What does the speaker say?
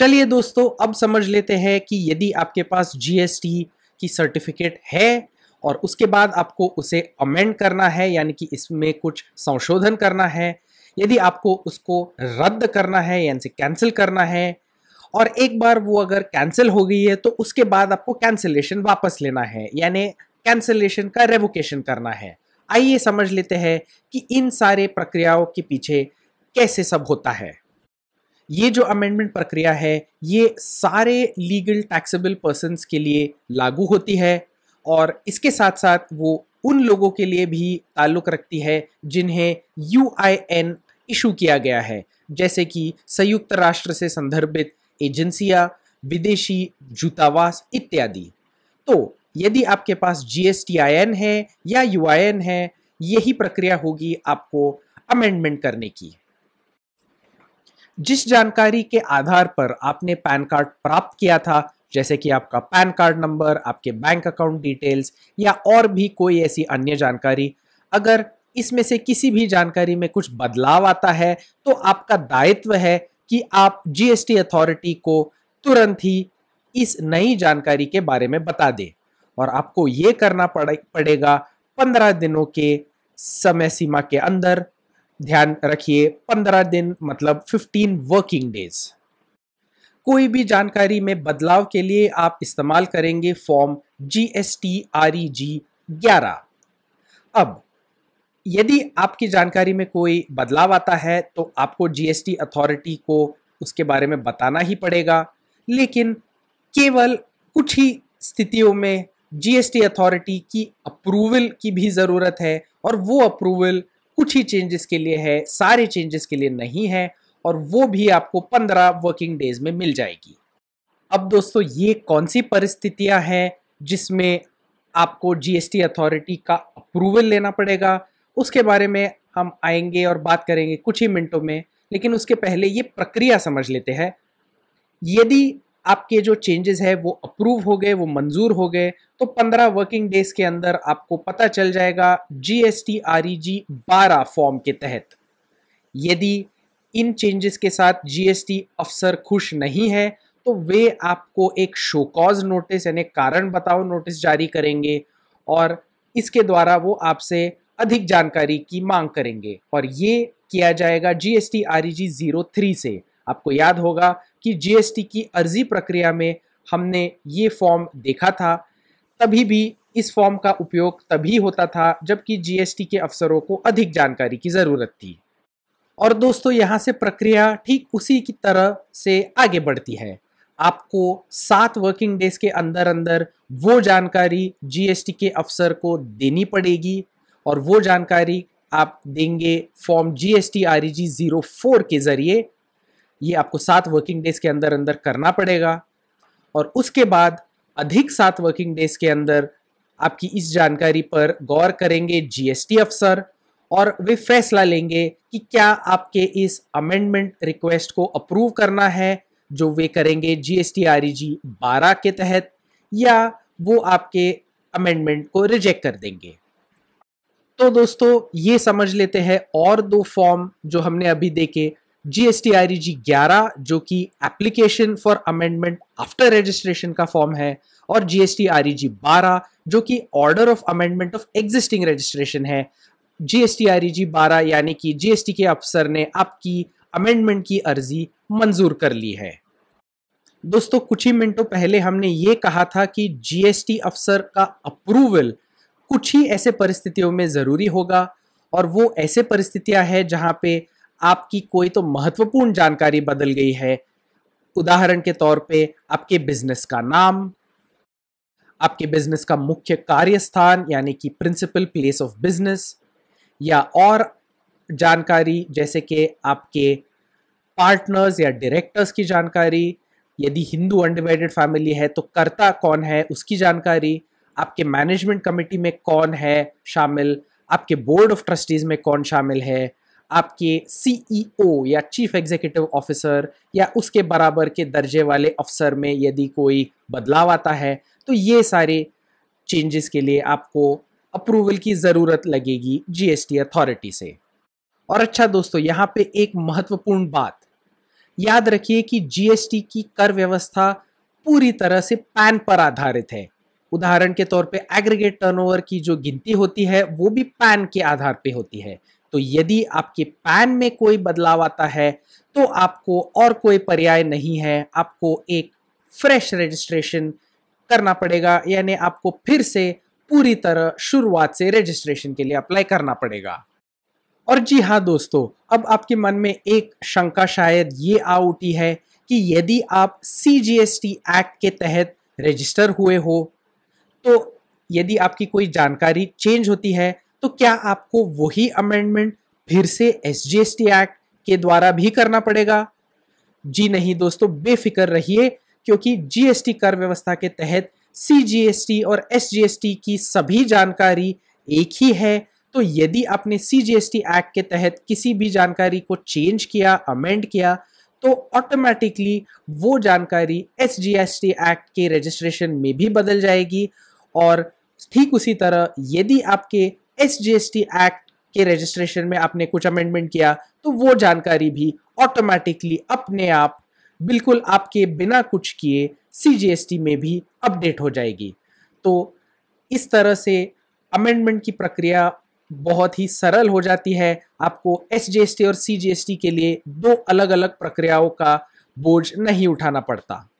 चलिए दोस्तों अब समझ लेते हैं कि यदि आपके पास जीएसटी की सर्टिफिकेट है और उसके बाद आपको उसे अमेंड करना है यानी कि इसमें कुछ संशोधन करना है यदि आपको उसको रद्द करना है यानी से कैंसिल करना है और एक बार वो अगर कैंसिल हो गई है तो उसके बाद आपको कैंसिलेशन वापस लेना है यानी कैंसिलेशन का रेवोकेशन करना है आइए समझ लेते हैं कि इन सारे प्रक्रियाओं के पीछे कैसे सब होता है ये जो अमेंडमेंट प्रक्रिया है ये सारे लीगल टैक्सेबल पर्सनस के लिए लागू होती है और इसके साथ साथ वो उन लोगों के लिए भी ताल्लुक़ रखती है जिन्हें यू आई एन इशू किया गया है जैसे कि संयुक्त राष्ट्र से संदर्भित एजेंसियाँ विदेशी जूतावास इत्यादि तो यदि आपके पास G S T I N है या यू आई एन है यही प्रक्रिया होगी आपको अमेंडमेंट करने की जिस जानकारी के आधार पर आपने पैन कार्ड प्राप्त किया था जैसे कि आपका पैन कार्ड नंबर आपके बैंक अकाउंट डिटेल्स या और भी कोई ऐसी अन्य जानकारी अगर इसमें से किसी भी जानकारी में कुछ बदलाव आता है तो आपका दायित्व है कि आप जीएसटी अथॉरिटी को तुरंत ही इस नई जानकारी के बारे में बता दें और आपको ये करना पड़े, पड़ेगा पंद्रह दिनों के समय सीमा के अंदर ध्यान रखिए पंद्रह दिन मतलब फिफ्टीन वर्किंग डेज कोई भी जानकारी में बदलाव के लिए आप इस्तेमाल करेंगे form G S T R E G ग्यारह अब यदि आपकी जानकारी में कोई बदलाव आता है तो आपको जीएसटी अथॉरिटी को उसके बारे में बताना ही पड़ेगा लेकिन केवल कुछ ही स्थितियों में जीएसटी अथॉरिटी की अप्रूवल की भी ज़रूरत है और वो अप्रूवल कुछ ही चेंजेस के लिए है सारे चेंजेस के लिए नहीं है और वो भी आपको पंद्रह वर्किंग डेज में मिल जाएगी अब दोस्तों ये कौन सी परिस्थितियां हैं जिसमें आपको जीएसटी अथॉरिटी का अप्रूवल लेना पड़ेगा उसके बारे में हम आएंगे और बात करेंगे कुछ ही मिनटों में लेकिन उसके पहले ये प्रक्रिया समझ लेते हैं यदि आपके जो चेंजेस है वो अप्रूव हो गए वो मंजूर हो गए तो 15 वर्किंग डेज के अंदर आपको पता चल जाएगा G S T R E G बारह फॉर्म के तहत यदि इन चेंजेस के साथ जीएसटी अफसर खुश नहीं है तो वे आपको एक शोकॉज नोटिस यानी कारण बताओ नोटिस जारी करेंगे और इसके द्वारा वो आपसे अधिक जानकारी की मांग करेंगे और ये किया जाएगा G S T R E G zero three से आपको याद होगा कि जीएसटी की अर्जी प्रक्रिया में हमने ये फॉर्म देखा था तभी भी इस फॉर्म का उपयोग तभी होता था जबकि जीएसटी के अफसरों को अधिक जानकारी की ज़रूरत थी और दोस्तों यहाँ से प्रक्रिया ठीक उसी की तरह से आगे बढ़ती है आपको सात वर्किंग डेज के अंदर अंदर वो जानकारी जीएसटी के अफसर को देनी पड़ेगी और वो जानकारी आप देंगे form G S R G zero four के ज़रिए ये आपको सात वर्किंग डेज के अंदर अंदर करना पड़ेगा और उसके बाद अधिक सात वर्किंग डेज के अंदर आपकी इस जानकारी पर गौर करेंगे जीएसटी अफसर और वे फैसला लेंगे कि क्या आपके इस अमेंडमेंट रिक्वेस्ट को अप्रूव करना है जो वे करेंगे जीएसटी जी e बारह के तहत या वो आपके अमेंडमेंट को रिजेक्ट कर देंगे तो दोस्तों ये समझ लेते हैं और दो फॉर्म जो हमने अभी देखे जीएसटी आईरीजी 11 जो कि application for amendment after registration का फॉर्म है और जीएसटी आईरीजी 12 जो कि order of amendment of existing registration है जीएसटी आईरीजी 12 यानी कि जीएसटी के अफसर ने आपकी अमेंडमेंट की अर्जी मंजूर कर ली है दोस्तों कुछ ही मिनटों पहले हमने ये कहा था कि जीएसटी अफसर का अप्रूवल कुछ ही ऐसे परिस्थितियों में ज़रूरी होगा और वो ऐसे परिस्थितियां हैं जहां पे आपकी कोई तो महत्वपूर्ण जानकारी बदल गई है उदाहरण के तौर पे आपके बिजनेस का नाम आपके बिजनेस का मुख्य कार्यस्थान यानी कि प्रिंसिपल प्लेस ऑफ बिजनेस या और जानकारी जैसे कि आपके पार्टनर्स या डायरेक्टर्स की जानकारी यदि हिंदू अनडिवाइडेड फैमिली है तो कर्ता कौन है उसकी जानकारी आपके मैनेजमेंट कमेटी में कौन है शामिल आपके बोर्ड ऑफ ट्रस्टीज़ में कौन शामिल है आपके सीईओ e या चीफ एग्जीक्यूटिव ऑफिसर या उसके बराबर के दर्जे वाले अफसर में यदि कोई बदलाव आता है तो ये सारे चेंजेस के लिए आपको अप्रूवल की ज़रूरत लगेगी जीएसटी अथॉरिटी से और अच्छा दोस्तों यहाँ पे एक महत्वपूर्ण बात याद रखिए कि जीएसटी की कर व्यवस्था पूरी तरह से पैन पर आधारित है उदाहरण के तौर पे एग्रीगेट टर्नओवर की जो गिनती होती है वो भी पैन के आधार पे होती है तो यदि आपके पैन में कोई बदलाव आता है तो आपको और कोई पर्याय नहीं है आपको एक फ्रेश रजिस्ट्रेशन करना पड़ेगा यानी आपको फिर से पूरी तरह शुरुआत से रजिस्ट्रेशन के लिए अप्लाई करना पड़ेगा और जी हाँ दोस्तों अब आपके मन में एक शंका शायद ये आ उठी है कि यदि आप C G S T act के तहत रजिस्टर हुए हो तो यदि आपकी कोई जानकारी चेंज होती है तो क्या आपको वही अमेंडमेंट फिर से एस एक्ट के द्वारा भी करना पड़ेगा जी नहीं दोस्तों बेफिक्र रहिए क्योंकि जीएसटी कर व्यवस्था के तहत सीजीएसटी और एसजीएसटी की सभी जानकारी एक ही है तो यदि आपने सीजीएसटी एक्ट के तहत किसी भी जानकारी को चेंज किया अमेंड किया तो ऑटोमेटिकली वो जानकारी एस एक्ट के रजिस्ट्रेशन में भी बदल जाएगी और ठीक उसी तरह यदि आपके एस एक्ट के रजिस्ट्रेशन में आपने कुछ अमेंडमेंट किया तो वो जानकारी भी ऑटोमेटिकली अपने आप बिल्कुल आपके बिना कुछ किए सी में भी अपडेट हो जाएगी तो इस तरह से अमेंडमेंट की प्रक्रिया बहुत ही सरल हो जाती है आपको एस और सी के लिए दो अलग अलग प्रक्रियाओं का बोझ नहीं उठाना पड़ता